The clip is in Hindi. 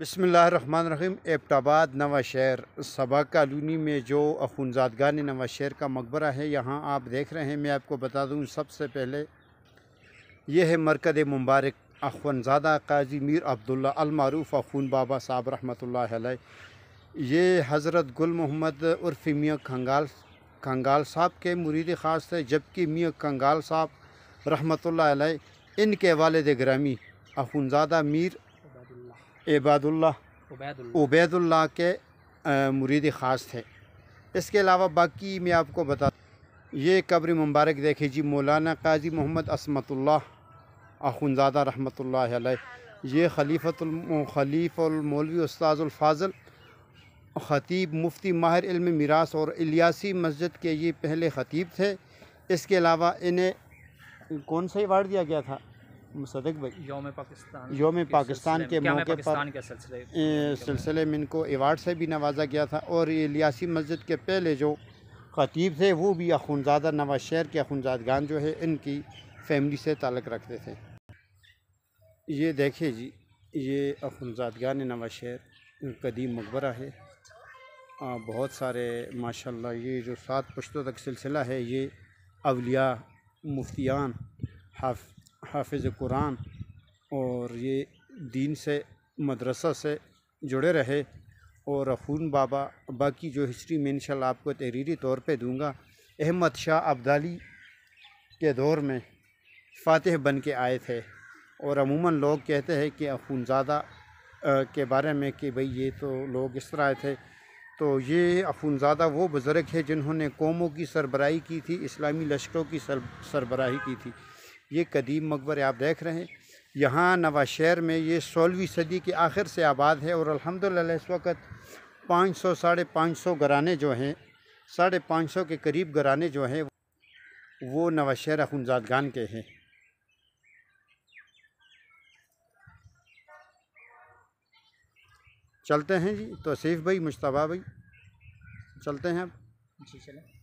बसमीम एबटाबाद नवा शहर सबा कॉलोनी में जो अखुनजादगान नवा शहर का मकबरा है यहाँ आप देख रहे हैं मैं आपको बता दूँ सबसे पहले यह है मरकद मुबारक अखुनजादा काजी मीर अब्दुल्ला अलमारूफ़ अखून बाबा साहब रहमत ये हज़रत गुल मोहम्मद उर्फ मियाँ खंगाल खंगाल साहब के मुरीद ख़ास थे जबकि मियाँ खंगाल साहब रहमत इनके वालद ग्रामी अखुनजादा मीर एबादुल्ला उबैदुल्ला के मुरीद ख़ास थे इसके अलावा बाकी मैं आपको बता ये कब्र मुबारक देखे जी मौलाना काजी मोहम्मद असमतुल्ला आखुनजादा रहमत ये खलीफतुल खलीफ़लमौलवी उस्तादुल्फ़ाज़ल ख़तीब मुफ्ती माहिर इल्म मिरास और इलियासी मस्जिद के ये पहले ख़तीब थे इसके अलावा इन्हें कौन सा ही वार्ड दिया गया था मुसदक भाई योम पाकिस्तान योम पाकिस्तान के मौके पर सिलसिले में इनको एवार्ड से भी नवाजा गया था और ये लियासी मस्जिद के पहले जो खतीब थे वो भी अखुनजादा नवाज शहर के अखुनजादगान जो है इनकी फैमिली से ताल्लक रखते थे ये देखिए जी ये अखुनजादगान नवाज शहर कदीम मकबरा है आ, बहुत सारे माशाल्लाह ये जो सात पुश्तों तक सिलसिला है ये अवलिया मुफ्तियान हाफ हाफिज़ कुरान और ये दीन से मदरसा से जुड़े रहे और अफून बाबा बाकी जो हिस्ट्री में इंशाल्लाह आपको तहरीरी तौर पे दूंगा अहमद शाह अब्दाली के दौर में फातह बन के आए थे और अमूमन लोग कहते हैं कि अफूनजादा के बारे में कि भाई ये तो लोग इस तरह आए थे तो ये अफूनजादा वो बुजर्ग है जिन्होंने कौमों की सरबराही की थी इस्लामी लश्करों की सर सरबराही की थी ये कदीम मकबरे आप देख रहे हैं यहाँ नवा शहर में ये सोलहवीं सदी के आखिर से आबाद है और अलहमदिल्ला इस वक्त पाँच सौ साढ़े पाँच सौ घराने जो हैं साढ़े पाँच सौ के करीब घराने जो हैं वो नवा शहर गान के हैं चलते हैं जी तोसीफ़ भाई मुशतबा भाई चलते हैं आप जी चलें